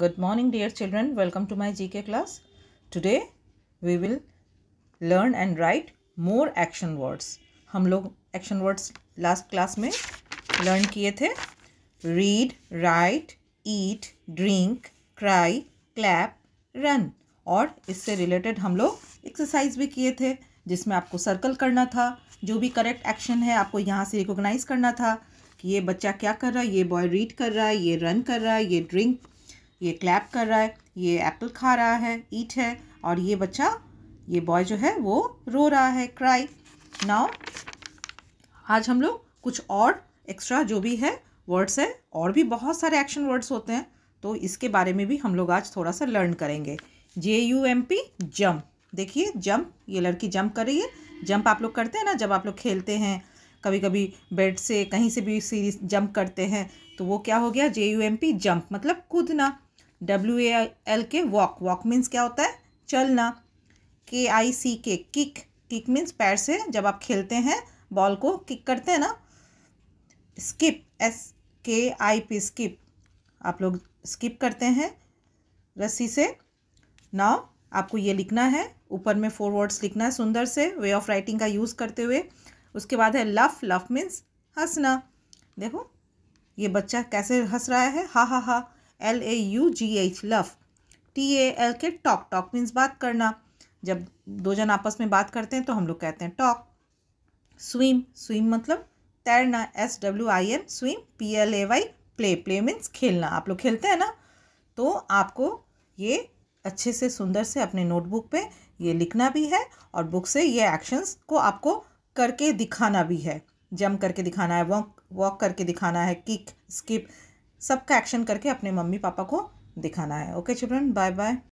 Good morning dear children. Welcome to my GK class. Today we will learn and write more action words. हम लोग action words last class में learn किए थे read, write, eat, drink, cry, clap, run और इससे related हम लोग exercise भी किए थे जिसमें आपको circle करना था जो भी correct action है आपको यहाँ से recognize करना था कि ये बच्चा क्या कर रहा है ये बॉय रीड कर रहा है ये रन कर रहा है ये ड्रिंक ये क्लैप कर रहा है ये एप्पल खा रहा है ईट है और ये बच्चा ये बॉय जो है वो रो रहा है क्राई नाउ आज हम लोग कुछ और एक्स्ट्रा जो भी है वर्ड्स है और भी बहुत सारे एक्शन वर्ड्स होते हैं तो इसके बारे में भी हम लोग आज थोड़ा सा लर्न करेंगे J U M P jump देखिए जम्प ये लड़की जंप कर रही है जंप आप लोग करते हैं ना जब आप लोग खेलते हैं कभी कभी बेड से कहीं से भी सीरीज जंप करते हैं तो वो क्या हो गया J U M P jump मतलब कूदना W A L K walk walk means क्या होता है चलना के आई सी के किक किक मीन्स पैर से जब आप खेलते हैं बॉल को किक करते हैं ना स्किप एस के आई पी स्किप आप लोग स्किप करते हैं रस्सी से नाव आपको ये लिखना है ऊपर में फोर वर्ड्स लिखना है सुंदर से वे ऑफ राइटिंग का यूज़ करते हुए उसके बाद है लफ लफ मीन्स हंसना देखो ये बच्चा कैसे हंस रहा है हा हा हा L A U G H laugh T A L K talk talk means बात करना जब दो जन आपस में बात करते हैं तो हम लोग कहते हैं टॉक स्विम स्विम मतलब तैरना S W I M swim P L A Y play play means खेलना आप लोग खेलते हैं ना तो आपको ये अच्छे से सुंदर से अपने नोटबुक पे ये लिखना भी है और बुक से ये एक्शंस को आपको करके दिखाना भी है जम करके दिखाना है वॉक वॉक करके दिखाना है किक स्किप सबका एक्शन करके अपने मम्मी पापा को दिखाना है ओके चिल्ड्रन बाय बाय